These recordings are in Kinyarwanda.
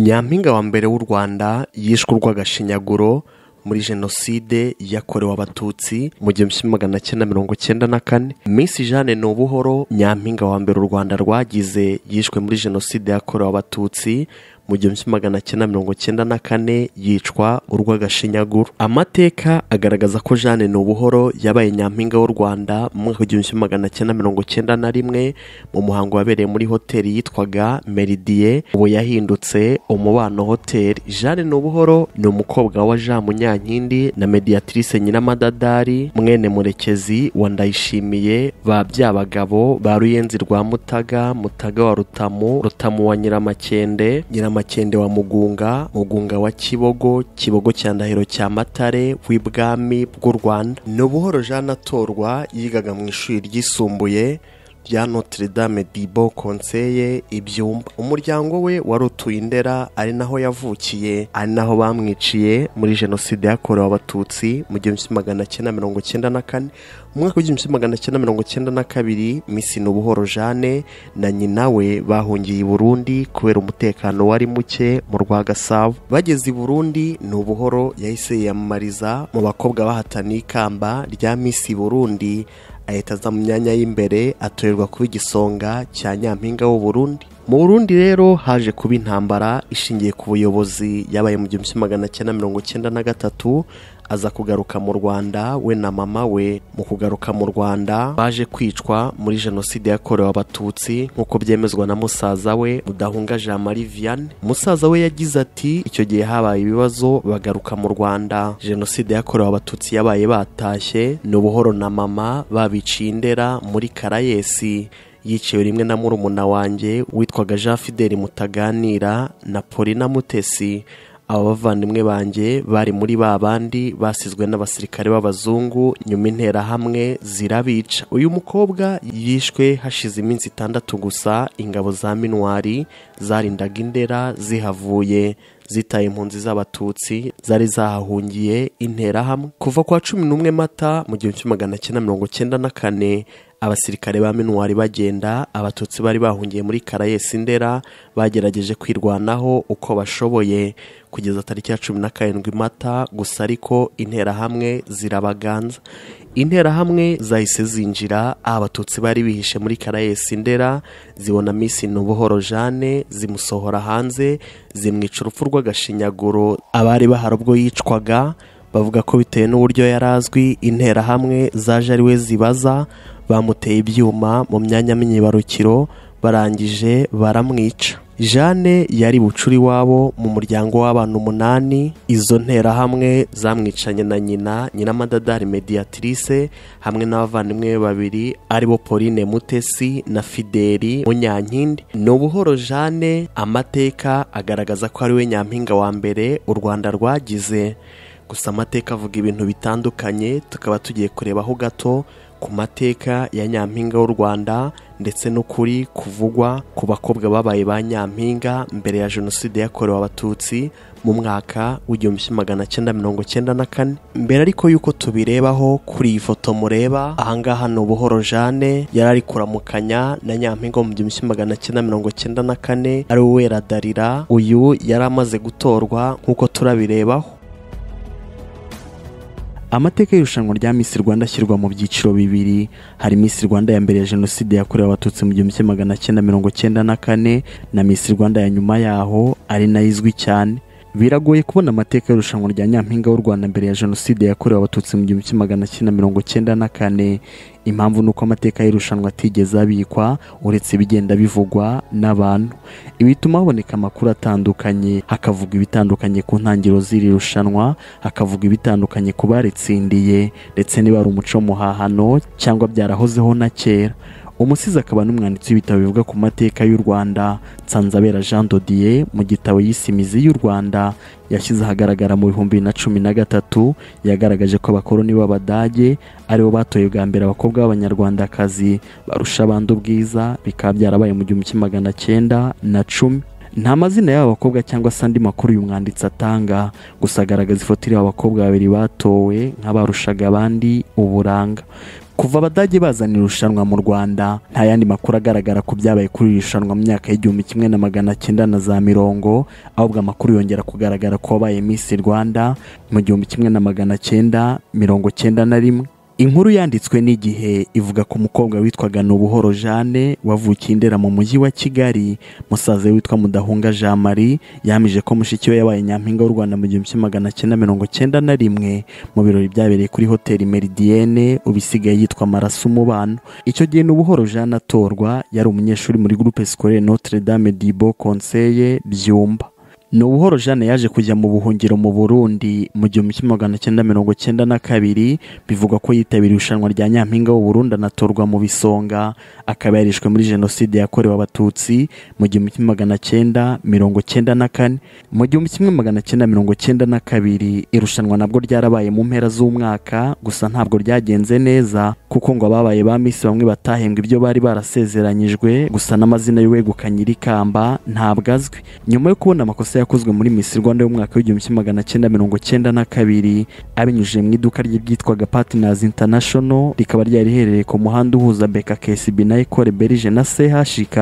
nyampinga wa mbere w'u rwanda yishwe urw'agashinyaguro muri jenoside yakorewe abatutsi mu gihumbi magana cyenda mirongo cyenda na kane Miss jeanne ni ubuhoro nyampinga wa mbere u rwanda rwagize yishwe muri jenoside yakorewe abatutsi mu gihumbi magana cyenda mirongo cyenda na kane yicwa urw'agashinyaguro amateka agaragaza ko jeanne n'ubuhoro yabaye nyampinga w'u rwanda mu mwaka w'igihumbi magana cyenda mirongo cyenda na rimwe mu muhango wabereye muri hoteli yitwaga meridiye ubu yahindutse umubano hoteli jeanne n'ubuhoro ni umukobwa wa jean munyankindi na mediatrice nyiramadadari mwene murekezi wa ndayishimiye ba byabagabo ba ruyenzi rwa mutaga mutaga wa rutamu rutamu wa nyiramakende nyiramakende nyamakende wa mugunga mugunga wa kibogo kibogo cya ndahiro cya matare w'ibwami bw'u rwanda ni buhoro jean atorwa yigaga mu ishuri ryisumbuye rya notre dame dibo konseye ibyumba umuryango we wari utuye indera ari naho yavukiye ari naho bamwiciye muri jenoside yakorewe abatutsi mu gihumbi magana cyenda mirongo cyenda na kane mu mwaka w'igihumbi kimwe magana cyenda mirongo cyenda na kabiri misine ubuhoro jane na nyina we bahungiye i burundi kubera umutekano wari muke mu rwa gasabo bageze i burundi ni ubuhoro yahise yiyamamariza mu bakobwa bahataniye ikamba rya misi burundi ahita aza mu myanya y'imbere aturirwa kuba igisonga cya nyampinga w'u Burundi mu Burundi rero haje kuba intambara ishingiye ku buyobozi yabaye mu gihumbi kimwe magana cyenda mirongo cyenda na gatatu aza kugaruka mu rwanda we na mama we mu kugaruka mu rwanda baje kwicwa muri jenoside yakorewe abatutsi nk'uko byemezwa na musaza we mudahunga jean marie vianney musaza we yagize ati icyo gihe habaye ibibazo bagaruka mu rwanda jenoside yakorewe abatutsi yabaye batashye ni ubuhoro na mama babiciye indera muri karayesi yiciwe rimwe na murumuna wanjye witwaga jean fideli mutaganira na polina mutesi aba bavandimwe banjye bari muri ba bandi basizwe n'abasirikare b'abazungu nyuma interahamwe zirabica uyu mukobwa yishwe hashize iminsi itandatu gusa ingabo za minwari zarindaga indera zihavuye zitaye impunzi z'abatutsi zari zahahungiye interahamwe kuva kwa cumi n'umwe mata mu gihumbi magana cyenda mirongo cyenda na kane abasirikare ba minuwari bagenda abatutsi bari bahungiye muri karayesi ndera bagerageje kwirwanaho uko bashoboye kugeza tariki ya cumi na karindwi mata gusa ariko interahamwe zirabaganza interahamwe zahise zinjira abatutsi bari bihishe muri karayesi ndera zibona misi nubuhoro jane zimusohora hanze zimwica urupfu rw'agashinyaguro abari bahari ubwo yicwaga bavuga ko bitewe n'uburyo yari azwi interahamwe zaje ari we zibaza bamuteye ibyuma mu myanya myibarukiro barangije baramwica jeanne yari bucuri wabo mu muryango w'abantu umunani izo nterahamwe zamwicanye na nyina nyiramadadari mediatrice hamwe n'abavandimwe be babiri aribo pauline mutesi na fideli munyankindi ni ubuhoro jeanne amateka agaragaza ko ari we nyampinga wa mbere u rwanda rwagize gusa amateka avuga ibintu bitandukanye tukaba tugiye kurebaho gato ku mateka ya nyampinga w'u rwanda ndetse n'ukuri kuvugwa ku bakobwa babaye ba nyampinga mbere ya jenoside yakorewe abatutsi mu mwaka w'igihumbi kimwe magana cyenda mirongo cyenda na kane mbere ariko y'uko tubirebaho kuri iyi foto mureba ahangaha ni ubuhoro jane yari ari kuramukanya na nyampinga wo mu gihumbi kimwe magana cyenda mirongo cyenda na kane ari we uyu yari amaze gutorwa nk'uko turabirebaho amateka y'irushanwa rya Miss Rwanda ashyirwa mu byiciro bibiri hari Miss Rwanda ya mbere ya Jenoside yakorewe Abatutsi mu gihumbi kimwe magana cyenda mirongo cyenda na kane na Miss Rwanda ya nyuma yaho ari nayo izwi cyane biragoye kubona amateka y'irushanwa rya nyampinga w'u rwanda mbere ya jenoside yakorewe abatutsi mu gihumbi kimwe magana cyenda mirongo cyenda na kane impamvu ni uko amateka y'irushanwa atigeze abikwa uretse ibigenda bivugwa n'abantu Ibituma haboneka amakuru atandukanye hakavugwa ibitandukanye ku ntangiriro z'iri rushanwa hakavugwa ibitandukanye ku baritsindiye ndetse niba ari umuco muhahano cyangwa byarahozeho na kera umusizi akaba n'umwanditsi w'ibitabo bivuga ku mateka y'u rwanda nsanzabera jean dodiye mu gitabo yisimizi y'u rwanda yashyize ahagaragara mu bihumbi bibiri na cumi na gatatu yagaragaje ko abakoloni b'abadage aribo batoye bwa mbere abakobwa b'abanyarwandakazi barusha abandi ubwiza bikaba byarabaye mu gihumbi kimwe magana cyenda na cumi nta mazina y'aba bakobwa cyangwa se andi makuru uyu mwanditsi atanga gusa agaragaza ifoto iriho abakobwa babiri batowe nk'abarushaga abandi uburanga kuva abadage bazana irushanwa mu rwanda nta yandi makuru agaragara ku byabaye kuri iri rushanwa mu myaka y'igihumbi kimwe na magana cyenda na za mirongo ahubwo amakuru yongera kugaragara ku wabaye misi rwanda mu gihumbi kimwe na magana cyenda mirongo cyenda na rimwe inkuru yanditswe n'igihe ivuga ku mukobwa witwaga nubuhoro Jeanne wavukiye indera mu mujyi wa kigali musaza witwa mudahunga jean marie yamije ko mushiki we yabaye nyampinga w'u rwanda mu gihumbi kimwe magana cyenda mirongo cyenda na rimwe mu birori byabereye kuri hoteli meridienne ubisigaye yitwa amaraso umubano icyo gihe nubuhoro jane atorwa yari umunyeshuri muri groupe scolaire notre dame dibo conseil byumba ni ubuhoro jeanne yaje kujya mu buhungiro mu burundi mu gihumbi kimwe magana cyenda mirongo cyenda na kabiri bivugwa ko yitabiriye irushanwa rya nyampinga w'uburundi anatorwa mu bisonga akaba yarishwe muri jenoside yakorewe abatutsi mu gihumbi kimwe magana cyenda mirongo cyenda na kane mu gihumbi kimwe magana cyenda mirongo cyenda na kabiri irushanwa nabwo ryarabaye mu mpera z'umwaka gusa ntabwo ryagenze neza kuko ngo ababaye ba misi bamwe batahembwa ibyo bari barasezeranyijwe gusa n'amazina y'uwegukanye iri ntabwo azwi nyuma yo kubona amakosa yakozwe muri Miss Rwanda y'umwaka w'igihumbi kimwe magana cyenda mirongo cyenda na kabiri abinyujije mu iduka rye ryitwaga Partners International rikaba ryari riherereye ku muhanda uhuza Beka KSB na Ecole Belge na CHK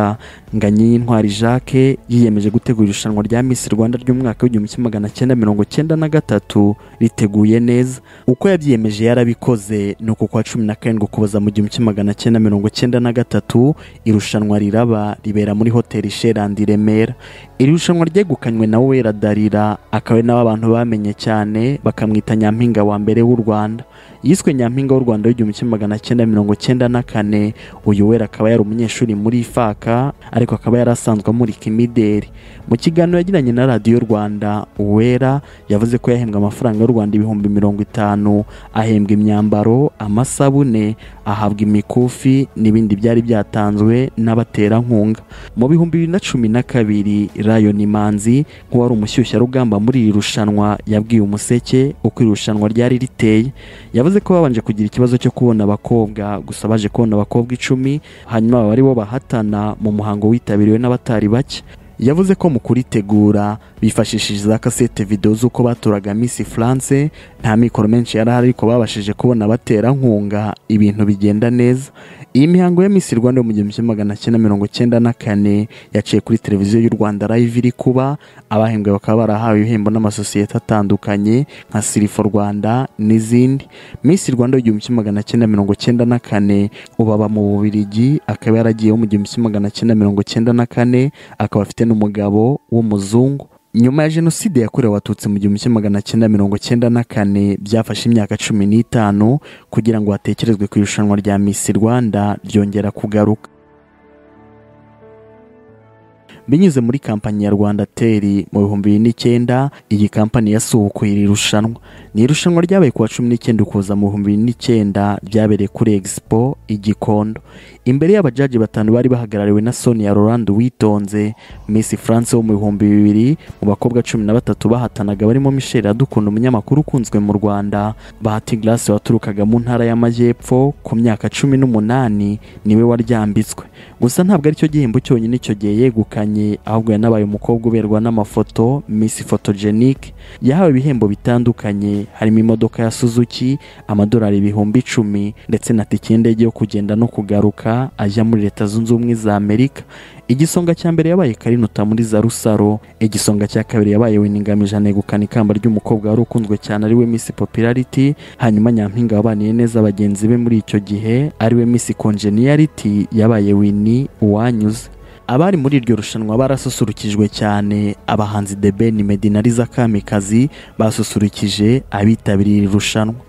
Nganyi Intwari Jacques yiyemeje gutegura irushanwa rya Miss Rwanda ry'umwaka w'igihumbi kimwe magana cyenda mirongo cyenda na gatatu riteguye neza uko yabyiyemeje yarabikoze ni uko kwa cumi na karindwi ukuboza mu gihumbi kimwe magana cyenda mirongo cyenda na gatatu irushanwa riraba ribera muri hoteli Sherand i Remera iri rushanwa ryegukanywe nawe weradarira akaba ari nawe abantu bamenye cyane bakamwita nyampinga wa mbere w'u rwanda yiswe nyampinga w'u rwanda w'igihumbi kimwe magana cyenda mirongo cyenda na kane uyu wera akaba yari umunyeshuri muri ifaka ariko akaba yari asanzwe amurika imideri mu kiganiro yagiranye na radiyo rwanda uwera yavuze ko yahembwa amafaranga y'u rwanda ibihumbi mirongo itanu ahembwa imyambaro amasabune ahabwa imikufi n'ibindi byari byatanzwe n'abaterankunga mu bihumbi bibiri na cumi na kabiri Rayon manzi nk'uwari umushyushyarugamba muri iri rushanwa yabwiye umuseke uko irushanwa ryari riteye yavuze yavuze ko babanje kugira ikibazo cyo kubona abakobwa gusa baje kubona abakobwa icumi hanyuma baba ari bo bahatana mu muhango witabiriwe n'abatari bake yavuze ko mu kuritegura bifashishije za kasete videwo z'uko baturaga Miss France nta mikoro menshi yari ahari ariko babashije kubona abaterankunga ibintu bigenda neza iyi mihango ya misi rwanda yo mu gihumbi kimwe magana cyenda mirongo cyenda na kane yaciye kuri televiziyo y'u rwanda live iri kuba abahembwe bakaba barahawe ibihembo n'amasosiyete atandukanye nka sirifo rwanda n'izindi misi rwanda y'igihumbi kimwe magana cyenda mirongo cyenda na kane ubaba mu bubirigi akaba yaragiyeho mu gihumbi kimwe magana cyenda mirongo cyenda na kane akaba afite n'umugabo w'umuzungu nyuma ya jenoside yakorewe abatutsi mu gihumbi kimwe magana cyenda mirongo cyenda na kane byafashe imyaka cumi n'itanu kugira ngo hatekerezwe ku irushanwa rya Miss rwanda ryongera kugaruka binyuze muri kampanyi ya rwanda teri mu bihumbi bibiri n'icyenda iyi kampani yasubukuye iri rushanwa ni irushanwa ryabaye kuwa cumi n'icyenda ukuza mu bihumbi bibiri n'icyenda ryabereye kuri egisipo igikondo imbere y'abajaji batanu bari bahagarariwe na sonia rolando witonze miss france wo mu bihumbi bibiri mu bakobwa cumi na batatu bahatanaga barimo michel adukunda umunyamakuru ukunzwe mu rwanda bahati grace waturukaga mu ntara y'amajyepfo ku myaka cumi n'umunani niwe waryambitswe gusa ntabwo aricyo gihembo cyonyine icyo gihe yegukanye ahubwo yanabaye umukobwa uberwa n'amafoto miss photogenic yahawe ibihembo bitandukanye harimo imodoka ya suzuki amadolari ibihumbi icumi ndetse na tike y'indege yo kugenda no kugaruka ajya muri leta zunze ubumwe za amerika igisonga cya mbere yabaye Karinota muri za rusaro igisonga cya kabiri yabaye winingamiza anegukana ikamba ry'umukobwa wari ukunzwe cyane ariwe misi popularity hanyuma nyampinga wabaniye neza bagenzi be muri icyo gihe ariwe misi konjeniyariti yabaye wini uwanyuze abari muri iryo rushanwa barasusurukijwe cyane abahanzi debeni medinariza kamikazi basusurukije abitabiriye iri rushanwa